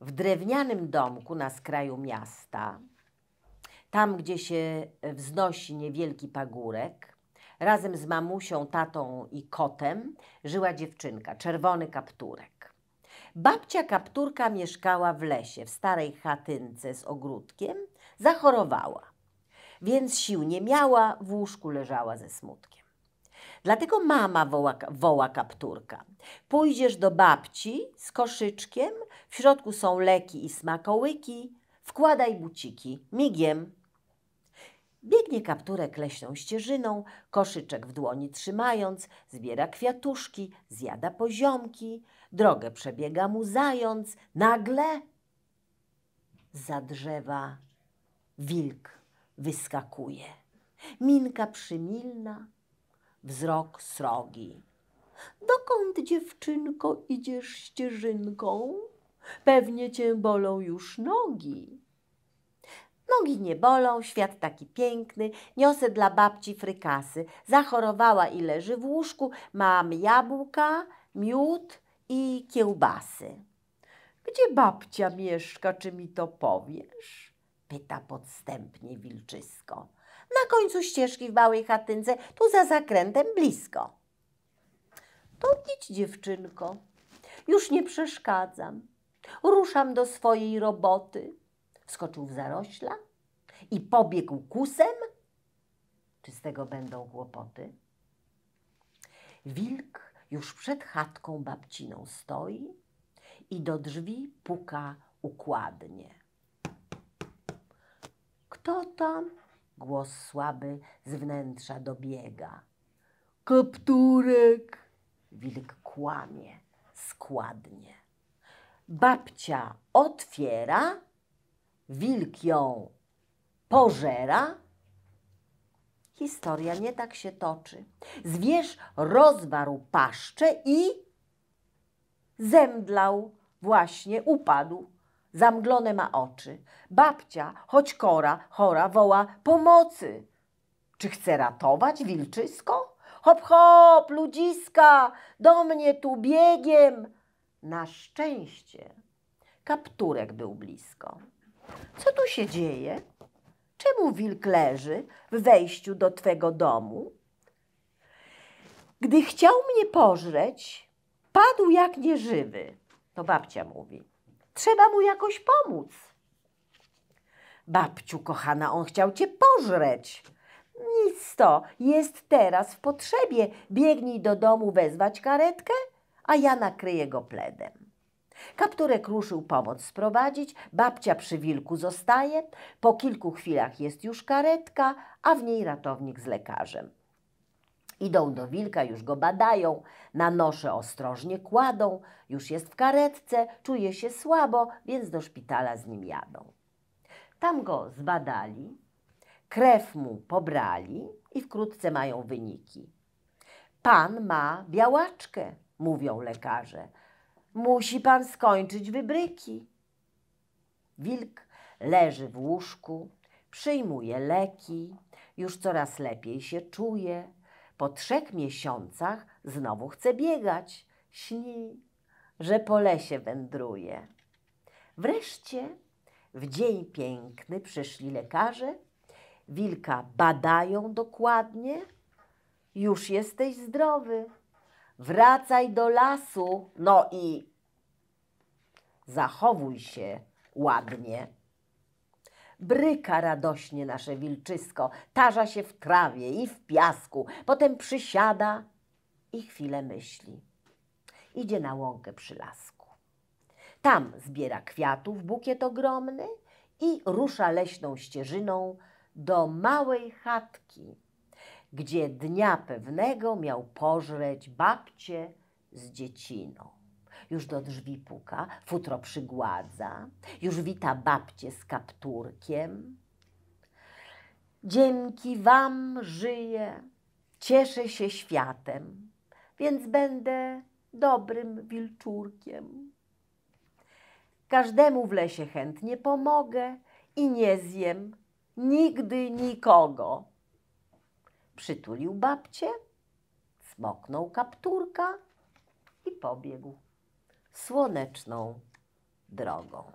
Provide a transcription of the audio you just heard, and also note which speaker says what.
Speaker 1: w drewnianym domku na skraju miasta, tam gdzie się wznosi niewielki pagórek, razem z mamusią, tatą i kotem żyła dziewczynka, czerwony kapturek. Babcia kapturka mieszkała w lesie, w starej chatynce z ogródkiem, zachorowała, więc sił nie miała, w łóżku leżała ze smutkiem. Dlatego mama woła, woła kapturka. Pójdziesz do babci z koszyczkiem, w środku są leki i smakołyki, wkładaj buciki, migiem. Biegnie kapturek leśną ścieżyną, koszyczek w dłoni trzymając, zbiera kwiatuszki, zjada poziomki, drogę przebiega mu zając, nagle za drzewa wilk wyskakuje. Minka przymilna, wzrok srogi. Dokąd, dziewczynko, idziesz ścieżynką? Pewnie cię bolą już nogi. Nogi nie bolą, świat taki piękny, niosę dla babci frykasy. Zachorowała i leży w łóżku, mam jabłka, miód i kiełbasy. Gdzie babcia mieszka, czy mi to powiesz? Pyta podstępnie wilczysko na końcu ścieżki w małej chatynce, tu za zakrętem blisko. To idź dziewczynko, już nie przeszkadzam. Ruszam do swojej roboty. Wskoczył w zarośla i pobiegł kusem. Czy z tego będą kłopoty? Wilk już przed chatką babciną stoi i do drzwi puka układnie. Kto tam? Głos słaby z wnętrza dobiega. Kapturek! Wilk kłamie, składnie. Babcia otwiera, wilk ją pożera. Historia nie tak się toczy. Zwierz rozwarł paszczę i zemdlał, właśnie upadł zamglone ma oczy. Babcia, choć kora, chora, woła pomocy. Czy chce ratować wilczysko? Hop, hop, ludziska, do mnie tu biegiem. Na szczęście kapturek był blisko. Co tu się dzieje? Czemu wilk leży w wejściu do twego domu? Gdy chciał mnie pożreć, padł jak nieżywy. To babcia mówi. Trzeba mu jakoś pomóc. Babciu, kochana, on chciał cię pożreć. Nic to, jest teraz w potrzebie. Biegnij do domu wezwać karetkę, a ja nakryję go pledem. Kapturek ruszył pomoc sprowadzić, babcia przy wilku zostaje, po kilku chwilach jest już karetka, a w niej ratownik z lekarzem. Idą do wilka, już go badają, na nosze ostrożnie kładą, już jest w karetce, czuje się słabo, więc do szpitala z nim jadą. Tam go zbadali, krew mu pobrali i wkrótce mają wyniki. Pan ma białaczkę, mówią lekarze. Musi pan skończyć wybryki. Wilk leży w łóżku, przyjmuje leki, już coraz lepiej się czuje, po trzech miesiącach znowu chce biegać. Śni, że po lesie wędruje. Wreszcie w dzień piękny przyszli lekarze. Wilka badają dokładnie. Już jesteś zdrowy. Wracaj do lasu. No i zachowuj się ładnie. Bryka radośnie nasze wilczysko, tarza się w trawie i w piasku, potem przysiada i chwilę myśli. Idzie na łąkę przy lasku. Tam zbiera kwiatów bukiet ogromny i rusza leśną ścieżyną do małej chatki, gdzie dnia pewnego miał pożreć babcie z dzieciną już do drzwi puka, futro przygładza, już wita babcie z kapturkiem. Dzięki Wam żyję, cieszę się światem, więc będę dobrym wilczurkiem. Każdemu w lesie chętnie pomogę i nie zjem nigdy nikogo. Przytulił babcie, smoknął kapturka i pobiegł słoneczną drogą.